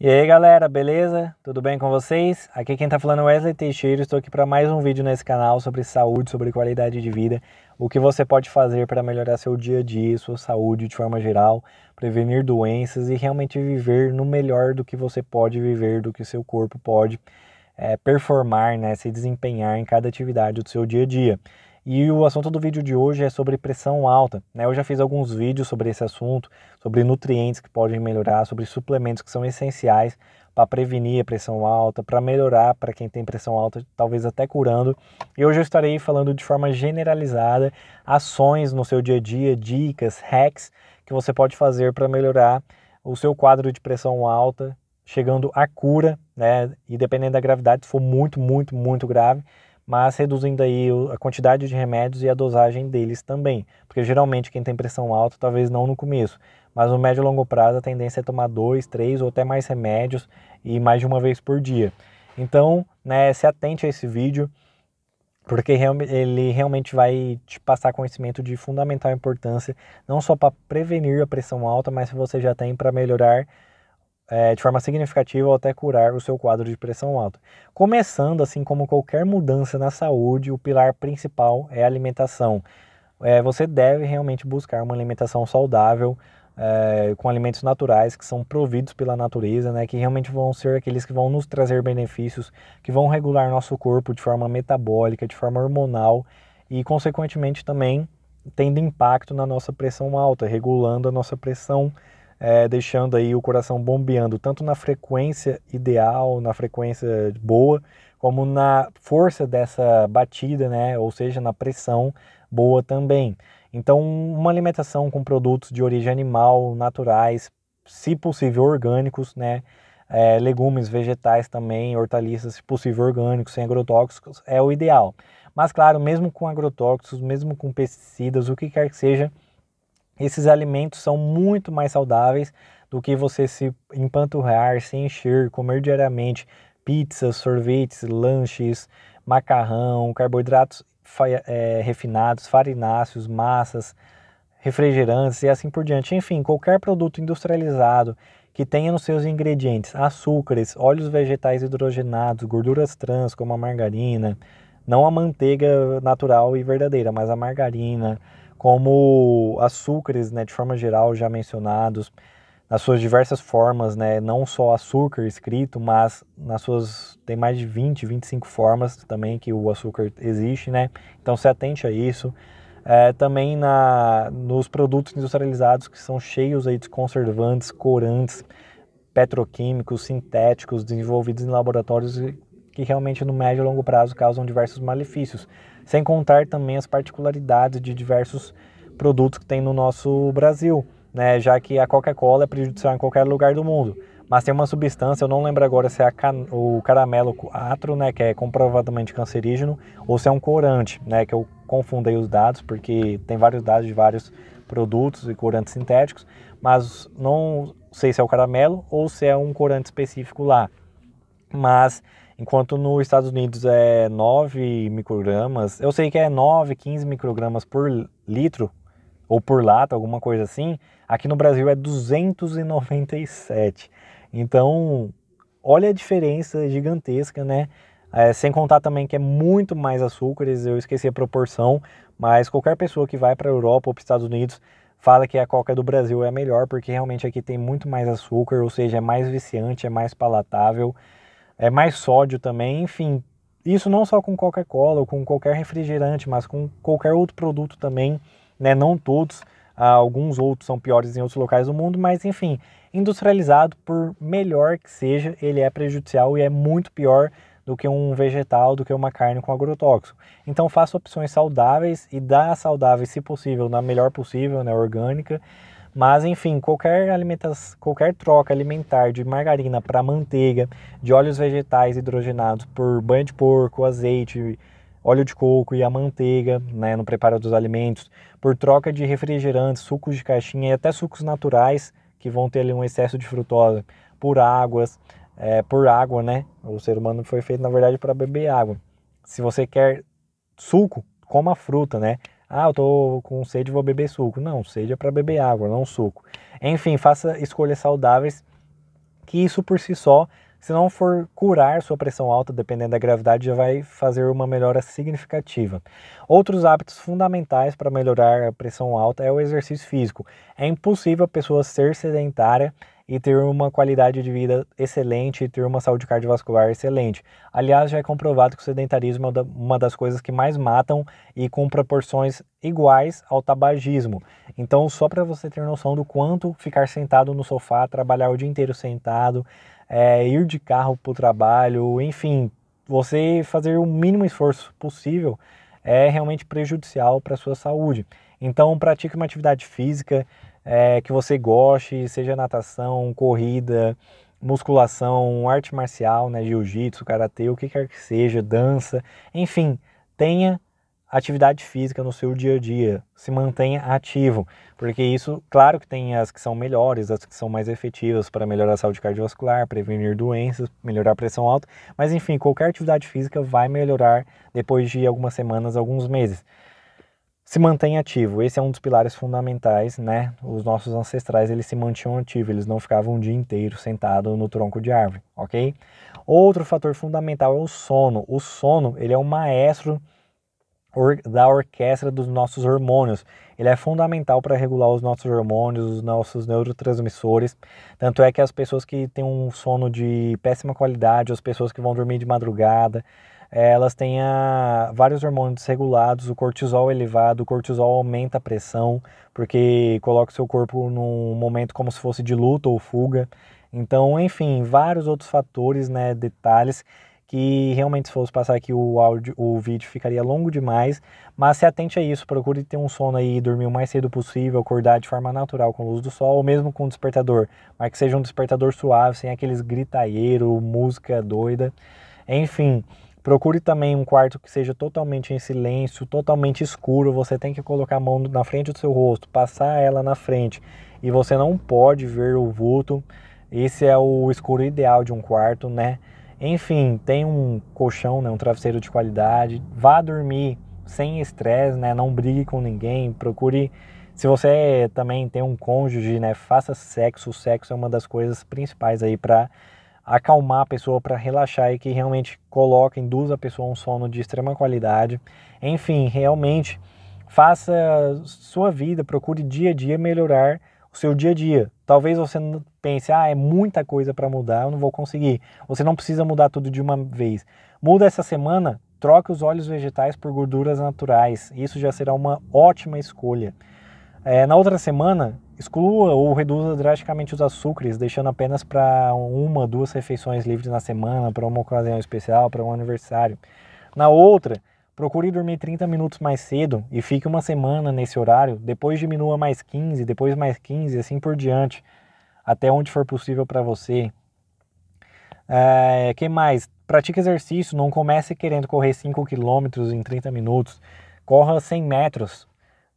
E aí galera, beleza? Tudo bem com vocês? Aqui quem está falando é Wesley Teixeira, estou aqui para mais um vídeo nesse canal sobre saúde, sobre qualidade de vida, o que você pode fazer para melhorar seu dia a dia, sua saúde de forma geral, prevenir doenças e realmente viver no melhor do que você pode viver, do que seu corpo pode é, performar, né, se desempenhar em cada atividade do seu dia a dia. E o assunto do vídeo de hoje é sobre pressão alta. Né? Eu já fiz alguns vídeos sobre esse assunto, sobre nutrientes que podem melhorar, sobre suplementos que são essenciais para prevenir a pressão alta, para melhorar para quem tem pressão alta, talvez até curando. E hoje eu estarei falando de forma generalizada ações no seu dia a dia, dicas, hacks que você pode fazer para melhorar o seu quadro de pressão alta, chegando à cura, né? E dependendo da gravidade, se for muito, muito, muito grave, mas reduzindo aí a quantidade de remédios e a dosagem deles também, porque geralmente quem tem pressão alta, talvez não no começo, mas no médio e longo prazo a tendência é tomar dois, três ou até mais remédios e mais de uma vez por dia. Então, né, se atente a esse vídeo, porque ele realmente vai te passar conhecimento de fundamental importância, não só para prevenir a pressão alta, mas se você já tem para melhorar é, de forma significativa ou até curar o seu quadro de pressão alta. Começando, assim como qualquer mudança na saúde, o pilar principal é a alimentação. É, você deve realmente buscar uma alimentação saudável, é, com alimentos naturais que são providos pela natureza, né, que realmente vão ser aqueles que vão nos trazer benefícios, que vão regular nosso corpo de forma metabólica, de forma hormonal e, consequentemente, também tendo impacto na nossa pressão alta, regulando a nossa pressão alta é, deixando aí o coração bombeando tanto na frequência ideal, na frequência boa, como na força dessa batida, né? Ou seja, na pressão boa também. Então, uma alimentação com produtos de origem animal, naturais, se possível orgânicos, né? É, legumes, vegetais também, hortaliças, se possível orgânicos, sem agrotóxicos, é o ideal. Mas claro, mesmo com agrotóxicos, mesmo com pesticidas, o que quer que seja, esses alimentos são muito mais saudáveis do que você se empanturrar, se encher, comer diariamente pizzas, sorvetes, lanches, macarrão, carboidratos é, refinados, farináceos, massas, refrigerantes e assim por diante. Enfim, qualquer produto industrializado que tenha nos seus ingredientes açúcares, óleos vegetais hidrogenados, gorduras trans como a margarina, não a manteiga natural e verdadeira, mas a margarina, como açúcares, né, de forma geral, já mencionados, nas suas diversas formas, né, não só açúcar escrito, mas nas suas tem mais de 20, 25 formas também que o açúcar existe, né? Então se atente a isso. É, também na, nos produtos industrializados que são cheios aí de conservantes, corantes, petroquímicos, sintéticos, desenvolvidos em laboratórios que realmente no médio e longo prazo causam diversos malefícios sem contar também as particularidades de diversos produtos que tem no nosso Brasil, né? já que a Coca-Cola é prejudicial em qualquer lugar do mundo. Mas tem uma substância, eu não lembro agora se é can... o caramelo atro, né, que é comprovadamente cancerígeno, ou se é um corante, né, que eu confundei os dados, porque tem vários dados de vários produtos e corantes sintéticos, mas não sei se é o caramelo ou se é um corante específico lá. Mas Enquanto nos Estados Unidos é 9 microgramas, eu sei que é 9, 15 microgramas por litro ou por lata, alguma coisa assim. Aqui no Brasil é 297. Então, olha a diferença gigantesca, né? É, sem contar também que é muito mais açúcares, eu esqueci a proporção, mas qualquer pessoa que vai para a Europa ou para os Estados Unidos fala que a coca do Brasil é melhor, porque realmente aqui tem muito mais açúcar, ou seja, é mais viciante, é mais palatável é mais sódio também, enfim. Isso não só com Coca-Cola ou com qualquer refrigerante, mas com qualquer outro produto também, né? Não todos, ah, alguns outros são piores em outros locais do mundo, mas enfim, industrializado, por melhor que seja, ele é prejudicial e é muito pior do que um vegetal, do que uma carne com agrotóxico. Então faça opções saudáveis e dá saudáveis, se possível, na melhor possível, né, orgânica, mas enfim, qualquer qualquer troca alimentar de margarina para manteiga, de óleos vegetais hidrogenados por banho de porco, azeite, óleo de coco e a manteiga né, no preparo dos alimentos, por troca de refrigerantes, sucos de caixinha e até sucos naturais que vão ter ali um excesso de frutose, por águas, é, por água, né? O ser humano foi feito na verdade para beber água. Se você quer suco, coma fruta, né? Ah, eu tô com sede, vou beber suco. Não, sede é para beber água, não suco. Enfim, faça escolhas saudáveis, que isso por si só, se não for curar sua pressão alta, dependendo da gravidade, já vai fazer uma melhora significativa. Outros hábitos fundamentais para melhorar a pressão alta é o exercício físico. É impossível a pessoa ser sedentária e ter uma qualidade de vida excelente e ter uma saúde cardiovascular excelente. Aliás, já é comprovado que o sedentarismo é uma das coisas que mais matam e com proporções iguais ao tabagismo. Então, só para você ter noção do quanto ficar sentado no sofá, trabalhar o dia inteiro sentado, é, ir de carro para o trabalho, enfim, você fazer o mínimo esforço possível é realmente prejudicial para a sua saúde. Então, pratique uma atividade física, é, que você goste, seja natação, corrida, musculação, arte marcial, né, jiu-jitsu, karatê, o que quer que seja, dança, enfim, tenha atividade física no seu dia a dia, se mantenha ativo, porque isso, claro que tem as que são melhores, as que são mais efetivas para melhorar a saúde cardiovascular, prevenir doenças, melhorar a pressão alta, mas enfim, qualquer atividade física vai melhorar depois de algumas semanas, alguns meses se mantém ativo. Esse é um dos pilares fundamentais, né? Os nossos ancestrais, eles se mantinham ativos, eles não ficavam o dia inteiro sentado no tronco de árvore, ok? Outro fator fundamental é o sono. O sono, ele é o maestro da orquestra dos nossos hormônios. Ele é fundamental para regular os nossos hormônios, os nossos neurotransmissores. Tanto é que as pessoas que têm um sono de péssima qualidade, as pessoas que vão dormir de madrugada, é, elas têm a, vários hormônios desregulados, o cortisol elevado, o cortisol aumenta a pressão, porque coloca o seu corpo num momento como se fosse de luta ou fuga. Então, enfim, vários outros fatores, né, detalhes que realmente se fosse passar aqui o áudio, o vídeo ficaria longo demais, mas se atente a isso, procure ter um sono aí, dormir o mais cedo possível, acordar de forma natural com luz do sol, ou mesmo com um despertador, mas que seja um despertador suave, sem aqueles gritaieiros, música doida, enfim, Procure também um quarto que seja totalmente em silêncio, totalmente escuro. Você tem que colocar a mão na frente do seu rosto, passar ela na frente e você não pode ver o vulto. Esse é o escuro ideal de um quarto, né? Enfim, tem um colchão, né, um travesseiro de qualidade. Vá dormir sem estresse, né? Não brigue com ninguém. Procure se você também tem um cônjuge, né, faça sexo. O sexo é uma das coisas principais aí para acalmar a pessoa para relaxar e que realmente coloca, induz a pessoa a um sono de extrema qualidade. Enfim, realmente faça sua vida, procure dia a dia melhorar o seu dia a dia. Talvez você pense, ah, é muita coisa para mudar, eu não vou conseguir. Você não precisa mudar tudo de uma vez. Muda essa semana, troque os óleos vegetais por gorduras naturais. Isso já será uma ótima escolha. É, na outra semana, Exclua ou reduza drasticamente os açúcares, deixando apenas para uma, duas refeições livres na semana, para uma ocasião especial, para um aniversário. Na outra, procure dormir 30 minutos mais cedo e fique uma semana nesse horário, depois diminua mais 15, depois mais 15, assim por diante, até onde for possível para você. É, que mais? Pratique exercício, não comece querendo correr 5 km em 30 minutos. Corra 100 metros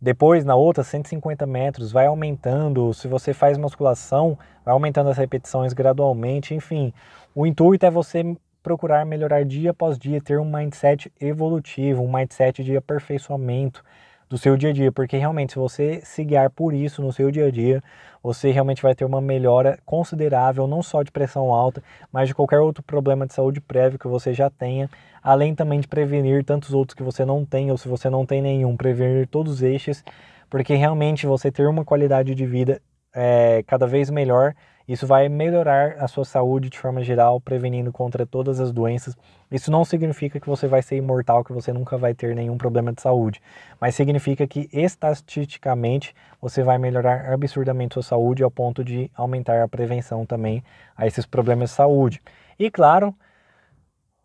depois, na outra, 150 metros, vai aumentando. Se você faz musculação, vai aumentando as repetições gradualmente. Enfim, o intuito é você procurar melhorar dia após dia, ter um mindset evolutivo, um mindset de aperfeiçoamento, do seu dia a dia, porque realmente se você se guiar por isso no seu dia a dia, você realmente vai ter uma melhora considerável, não só de pressão alta, mas de qualquer outro problema de saúde prévio que você já tenha, além também de prevenir tantos outros que você não tem, ou se você não tem nenhum, prevenir todos estes, porque realmente você ter uma qualidade de vida é, cada vez melhor isso vai melhorar a sua saúde de forma geral, prevenindo contra todas as doenças. Isso não significa que você vai ser imortal, que você nunca vai ter nenhum problema de saúde, mas significa que estatisticamente você vai melhorar absurdamente sua saúde ao ponto de aumentar a prevenção também a esses problemas de saúde. E claro,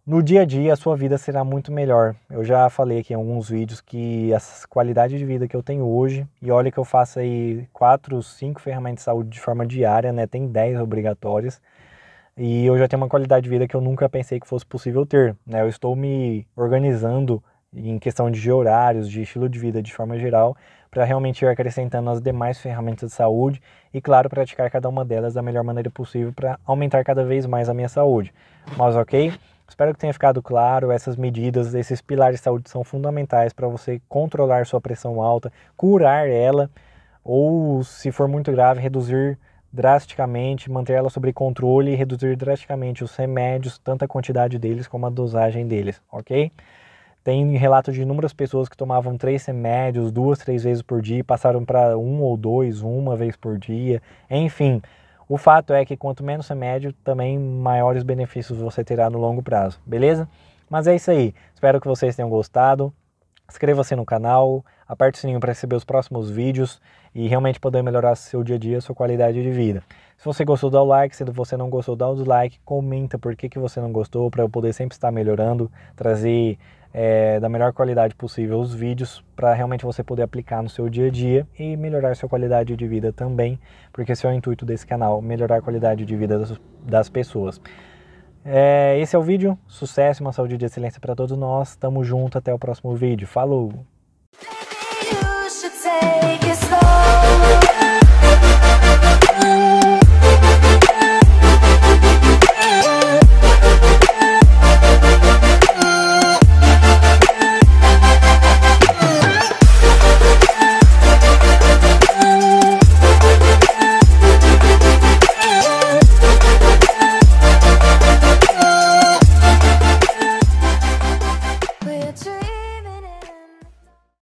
no dia a dia, a sua vida será muito melhor. Eu já falei aqui em alguns vídeos que a qualidade de vida que eu tenho hoje, e olha que eu faço aí 4, 5 ferramentas de saúde de forma diária, né? Tem 10 obrigatórias. E eu já tenho uma qualidade de vida que eu nunca pensei que fosse possível ter, né? Eu estou me organizando em questão de horários, de estilo de vida de forma geral, para realmente ir acrescentando as demais ferramentas de saúde e, claro, praticar cada uma delas da melhor maneira possível para aumentar cada vez mais a minha saúde. Mas ok? Espero que tenha ficado claro. Essas medidas, esses pilares de saúde são fundamentais para você controlar sua pressão alta, curar ela, ou se for muito grave, reduzir drasticamente, manter ela sob controle e reduzir drasticamente os remédios, tanto a quantidade deles como a dosagem deles, ok? Tem relato de inúmeras pessoas que tomavam três remédios duas, três vezes por dia, passaram para um ou dois, uma vez por dia, enfim. O fato é que quanto menos remédio, também maiores benefícios você terá no longo prazo, beleza? Mas é isso aí. Espero que vocês tenham gostado. Inscreva-se no canal, aperte o sininho para receber os próximos vídeos e realmente poder melhorar seu dia a dia, sua qualidade de vida. Se você gostou, dá o like. Se você não gostou, dá o dislike. Comenta por que, que você não gostou para eu poder sempre estar melhorando, trazer é, da melhor qualidade possível os vídeos para realmente você poder aplicar no seu dia a dia e melhorar sua qualidade de vida também, porque esse é o intuito desse canal, melhorar a qualidade de vida das, das pessoas. É, esse é o vídeo, sucesso, uma saúde de excelência para todos nós, tamo junto, até o próximo vídeo, falou!